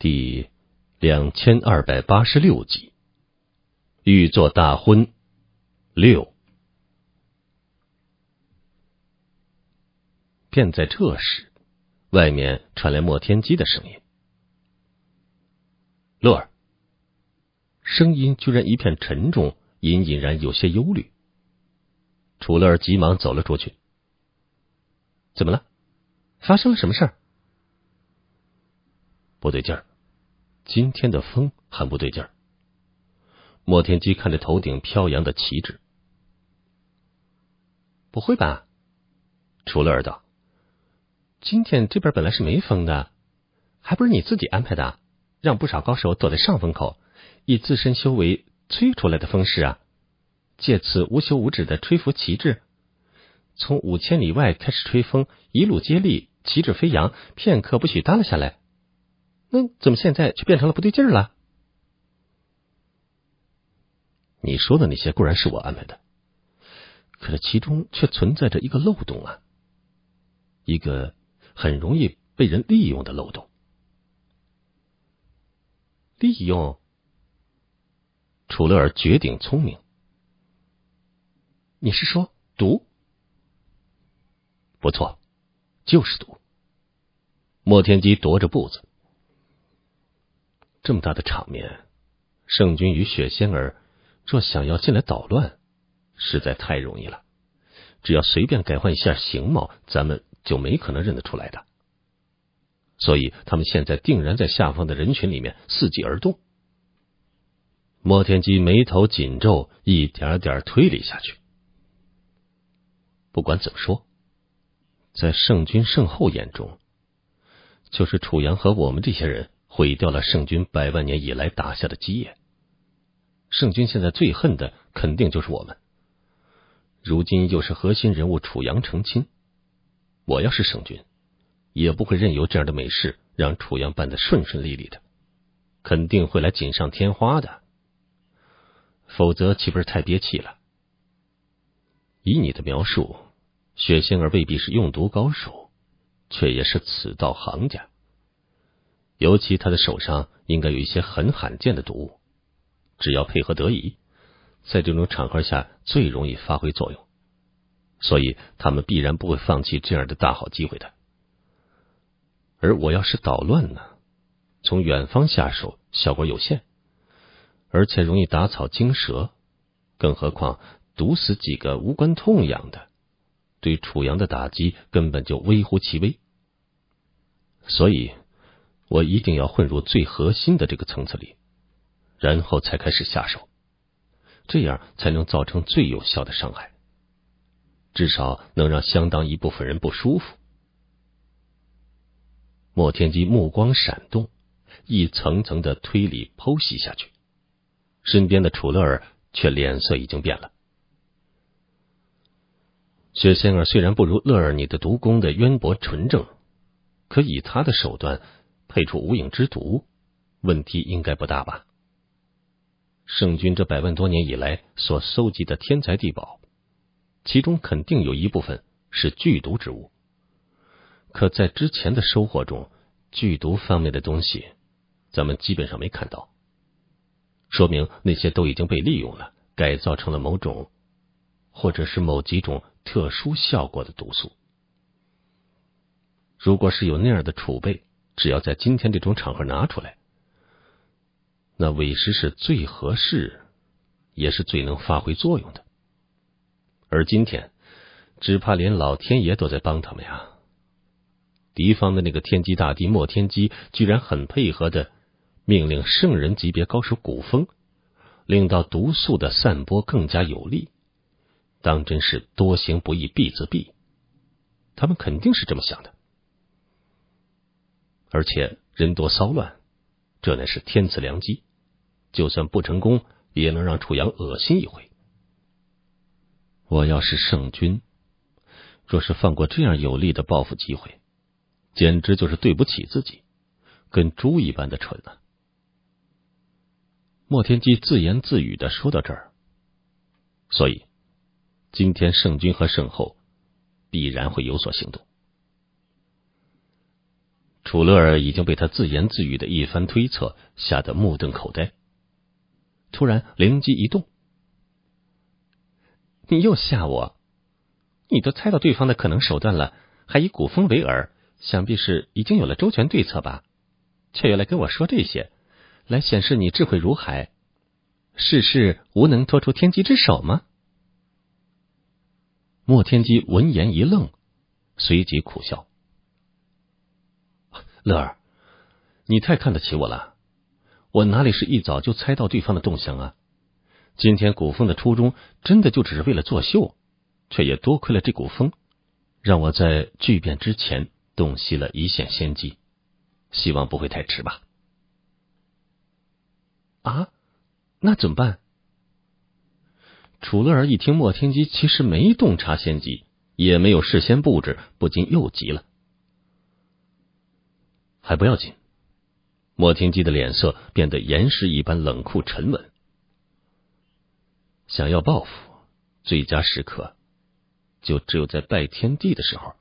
第两千二百八十六集，欲作大婚六。便在这时，外面传来莫天机的声音：“乐儿。”声音居然一片沉重，隐隐然有些忧虑。楚乐儿急忙走了出去：“怎么了？发生了什么事儿？”不对劲儿。今天的风很不对劲儿。莫天机看着头顶飘扬的旗帜，不会吧？楚乐道，今天这边本来是没风的，还不是你自己安排的，让不少高手躲在上风口，以自身修为吹出来的风势啊，借此无休无止的吹拂旗帜，从五千里外开始吹风，一路接力，旗帜飞扬，片刻不许耷拉下来。那怎么现在却变成了不对劲了？你说的那些固然是我安排的，可是其中却存在着一个漏洞啊，一个很容易被人利用的漏洞。利用？楚乐儿绝顶聪明，你是说毒？不错，就是毒。莫天机踱着步子。这么大的场面，圣君与雪仙儿若想要进来捣乱，实在太容易了。只要随便改换一下形貌，咱们就没可能认得出来的。所以他们现在定然在下方的人群里面伺机而动。莫天机眉头紧皱，一点点推理下去。不管怎么说，在圣君圣后眼中，就是楚阳和我们这些人。毁掉了圣君百万年以来打下的基业，圣君现在最恨的肯定就是我们。如今又是核心人物楚阳成亲，我要是圣君，也不会任由这样的美事让楚阳办得顺顺利利的，肯定会来锦上添花的，否则岂不是太憋气了？以你的描述，雪仙儿未必是用毒高手，却也是此道行家。尤其他的手上应该有一些很罕见的毒物，只要配合得宜，在这种场合下最容易发挥作用，所以他们必然不会放弃这样的大好机会的。而我要是捣乱呢？从远方下手，效果有限，而且容易打草惊蛇。更何况毒死几个无关痛痒的，对楚阳的打击根本就微乎其微。所以。我一定要混入最核心的这个层次里，然后才开始下手，这样才能造成最有效的伤害，至少能让相当一部分人不舒服。莫天机目光闪动，一层层的推理剖析下去，身边的楚乐儿却脸色已经变了。雪仙儿虽然不如乐儿你的毒功的渊博纯正，可以他的手段。配出无影之毒，问题应该不大吧？圣君这百万多年以来所搜集的天材地宝，其中肯定有一部分是剧毒之物。可在之前的收获中，剧毒方面的东西，咱们基本上没看到，说明那些都已经被利用了，改造成了某种，或者是某几种特殊效果的毒素。如果是有那样的储备。只要在今天这种场合拿出来，那委实是最合适，也是最能发挥作用的。而今天，只怕连老天爷都在帮他们呀！敌方的那个天机大帝莫天机，居然很配合的命令圣人级别高手古风，令到毒素的散播更加有力。当真是多行不义必自毙，他们肯定是这么想的。而且人多骚乱，这乃是天赐良机。就算不成功，也能让楚阳恶心一回。我要是圣君，若是放过这样有利的报复机会，简直就是对不起自己，跟猪一般的蠢啊！莫天机自言自语的说到这儿，所以今天圣君和圣后必然会有所行动。楚乐尔已经被他自言自语的一番推测吓得目瞪口呆，突然灵机一动：“你又吓我！你都猜到对方的可能手段了，还以古风为饵，想必是已经有了周全对策吧？却又来跟我说这些，来显示你智慧如海，世事无能脱出天机之手吗？”莫天机闻言一愣，随即苦笑。乐儿，你太看得起我了，我哪里是一早就猜到对方的动向啊？今天古风的初衷真的就只是为了作秀，却也多亏了这股风，让我在巨变之前洞悉了一线先机，希望不会太迟吧。啊，那怎么办？楚乐儿一听莫天机其实没洞察先机，也没有事先布置，不禁又急了。还不要紧，莫天机的脸色变得岩石一般冷酷沉稳。想要报复，最佳时刻就只有在拜天地的时候，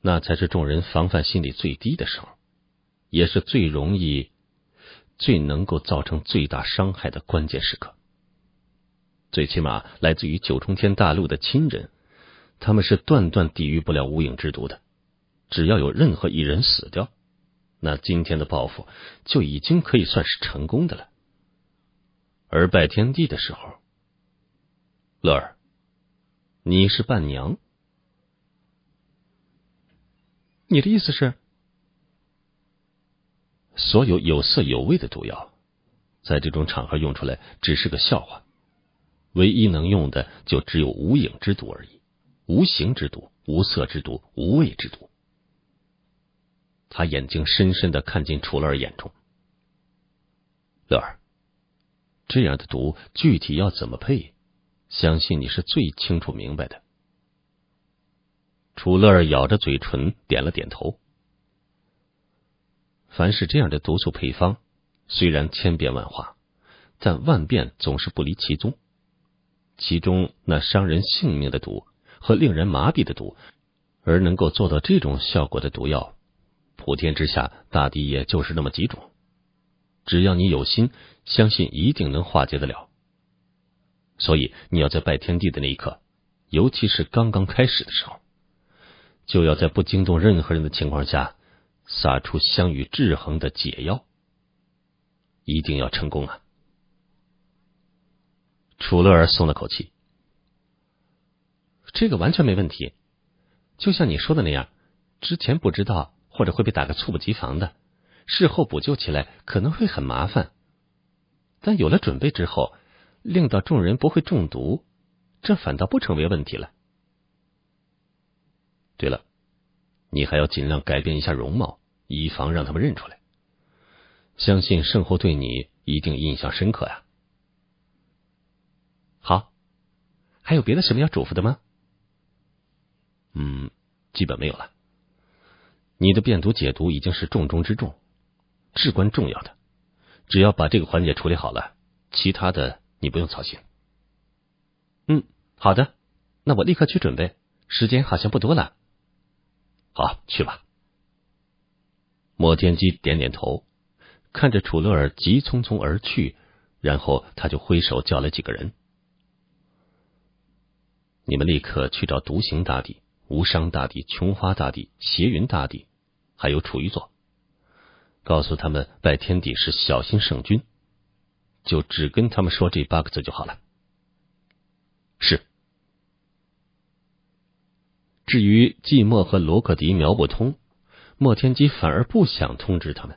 那才是众人防范心理最低的时候，也是最容易、最能够造成最大伤害的关键时刻。最起码，来自于九重天大陆的亲人，他们是断断抵御不了无影之毒的。只要有任何一人死掉，那今天的报复就已经可以算是成功的了。而拜天地的时候，乐儿，你是伴娘。你的意思是？所有有色有味的毒药，在这种场合用出来只是个笑话。唯一能用的，就只有无影之毒而已，无形之毒，无色之毒，无味之毒。他眼睛深深的看进楚乐儿眼中。乐儿，这样的毒具体要怎么配？相信你是最清楚明白的。楚乐儿咬着嘴唇点了点头。凡是这样的毒素配方，虽然千变万化，但万变总是不离其宗。其中那伤人性命的毒和令人麻痹的毒，而能够做到这种效果的毒药。普天之下，大地也就是那么几种，只要你有心，相信一定能化解得了。所以你要在拜天地的那一刻，尤其是刚刚开始的时候，就要在不惊动任何人的情况下撒出相与制衡的解药。一定要成功啊！楚乐儿松了口气，这个完全没问题，就像你说的那样，之前不知道。或者会被打个猝不及防的，事后补救起来可能会很麻烦。但有了准备之后，令到众人不会中毒，这反倒不成为问题了。对了，你还要尽量改变一下容貌，以防让他们认出来。相信圣后对你一定印象深刻呀。好，还有别的什么要嘱咐的吗？嗯，基本没有了。你的变毒解毒已经是重中之重，至关重要的。只要把这个环节处理好了，其他的你不用操心。嗯，好的，那我立刻去准备。时间好像不多了，好，去吧。莫天机点点头，看着楚乐儿急匆匆而去，然后他就挥手叫了几个人：“你们立刻去找独行大帝、无伤大帝、琼花大帝、邪云大帝。”还有楚玉座，告诉他们拜天地是小心圣君，就只跟他们说这八个字就好了。是。至于寂寞和罗克迪苗不通，莫天机反而不想通知他们。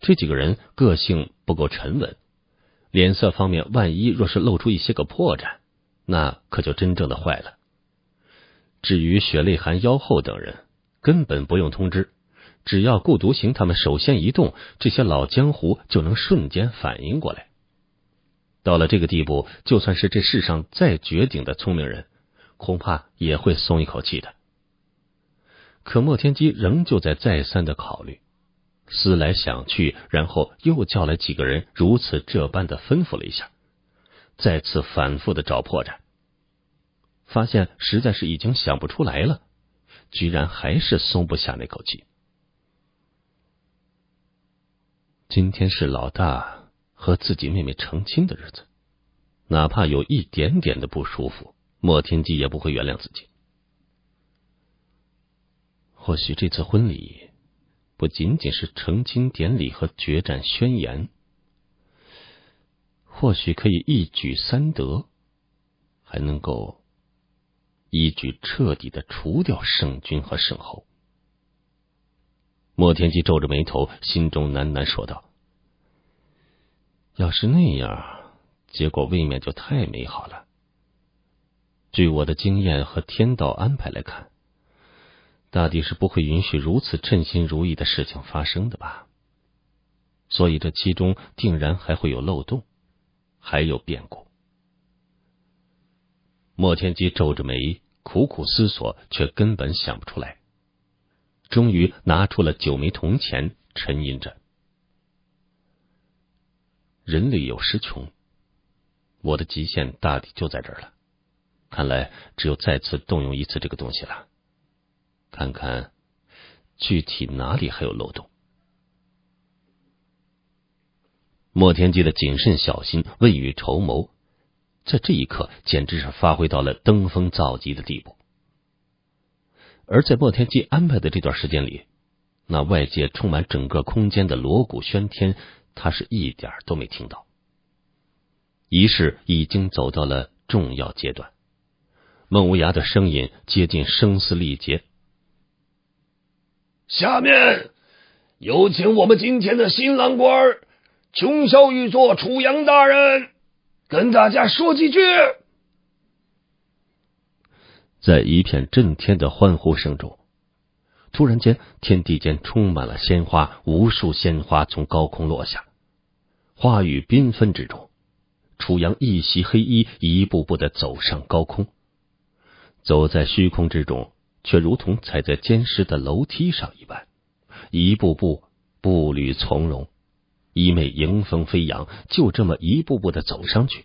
这几个人个性不够沉稳，脸色方面万一若是露出一些个破绽，那可就真正的坏了。至于雪泪寒妖后等人，根本不用通知。只要顾独行他们首先一动，这些老江湖就能瞬间反应过来。到了这个地步，就算是这世上再绝顶的聪明人，恐怕也会松一口气的。可莫天机仍旧在再三的考虑，思来想去，然后又叫来几个人，如此这般的吩咐了一下，再次反复的找破绽，发现实在是已经想不出来了，居然还是松不下那口气。今天是老大和自己妹妹成亲的日子，哪怕有一点点的不舒服，莫天机也不会原谅自己。或许这次婚礼不仅仅是成亲典礼和决战宣言，或许可以一举三得，还能够一举彻底的除掉圣君和圣后。莫天基皱着眉头，心中喃喃说道：“要是那样，结果未免就太美好了。据我的经验和天道安排来看，大抵是不会允许如此称心如意的事情发生的吧？所以这其中定然还会有漏洞，还有变故。”莫天机皱着眉，苦苦思索，却根本想不出来。终于拿出了九枚铜钱，沉吟着。人力有时穷，我的极限大抵就在这儿了。看来只有再次动用一次这个东西了，看看具体哪里还有漏洞。莫天机的谨慎小心、未雨绸缪，在这一刻简直是发挥到了登峰造极的地步。而在莫天基安排的这段时间里，那外界充满整个空间的锣鼓喧天，他是一点都没听到。仪式已经走到了重要阶段，孟无涯的声音接近声嘶力竭。下面有请我们今天的新郎官，穷霄玉座楚阳大人，跟大家说几句。在一片震天的欢呼声中，突然间，天地间充满了鲜花，无数鲜花从高空落下，花雨缤纷之中，楚阳一袭黑衣，一步步的走上高空，走在虚空之中，却如同踩在坚实的楼梯上一般，一步步步履从容，衣袂迎风飞扬，就这么一步步的走上去，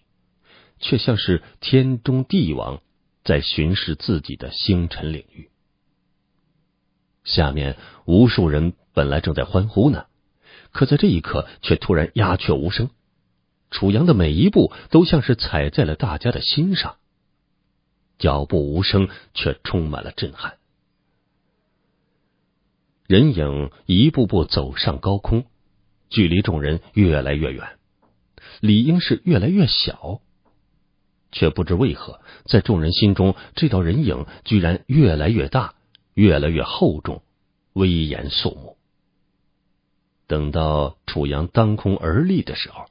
却像是天中帝王。在巡视自己的星辰领域，下面无数人本来正在欢呼呢，可在这一刻却突然鸦雀无声。楚阳的每一步都像是踩在了大家的心上，脚步无声，却充满了震撼。人影一步步走上高空，距离众人越来越远，理应是越来越小。却不知为何，在众人心中，这道人影居然越来越大，越来越厚重，威严肃穆。等到楚阳当空而立的时候，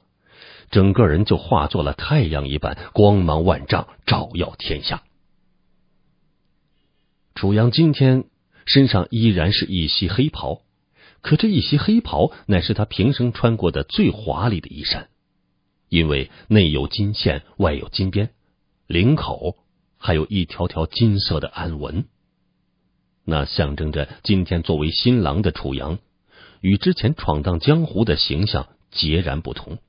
整个人就化作了太阳一般，光芒万丈，照耀天下。楚阳今天身上依然是一袭黑袍，可这一袭黑袍乃是他平生穿过的最华丽的衣衫，因为内有金线，外有金边。领口还有一条条金色的暗纹，那象征着今天作为新郎的楚阳与之前闯荡江湖的形象截然不同。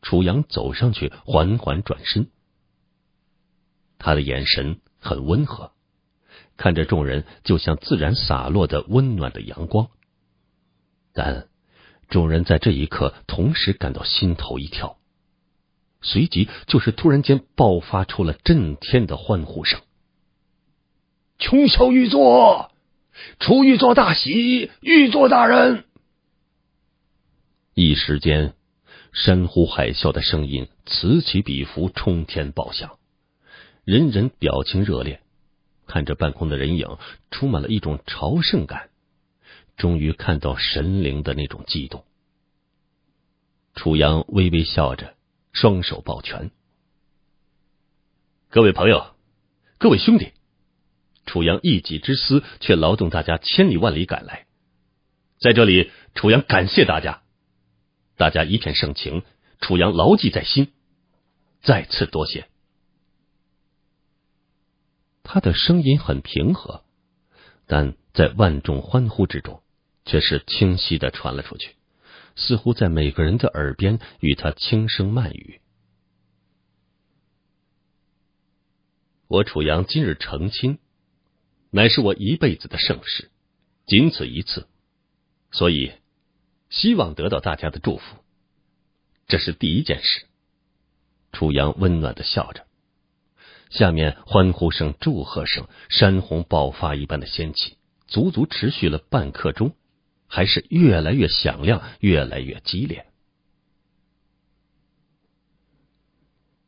楚阳走上去，缓缓转身，他的眼神很温和，看着众人就像自然洒落的温暖的阳光，但众人在这一刻同时感到心头一跳。随即就是突然间爆发出了震天的欢呼声。琼霄玉座，楚玉座大喜，玉座大人。一时间，山呼海啸的声音此起彼伏，冲天爆响。人人表情热烈，看着半空的人影，充满了一种朝圣感，终于看到神灵的那种激动。楚阳微微笑着。双手抱拳，各位朋友，各位兄弟，楚阳一己之私，却劳动大家千里万里赶来，在这里，楚阳感谢大家，大家一片盛情，楚阳牢记在心，再次多谢。他的声音很平和，但在万众欢呼之中，却是清晰的传了出去。似乎在每个人的耳边与他轻声慢语。我楚阳今日成亲，乃是我一辈子的盛事，仅此一次，所以希望得到大家的祝福，这是第一件事。楚阳温暖的笑着，下面欢呼声、祝贺声山洪爆发一般的掀起，足足持续了半刻钟。还是越来越响亮，越来越激烈。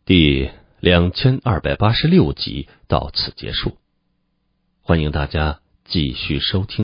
第两千二百八十六集到此结束，欢迎大家继续收听。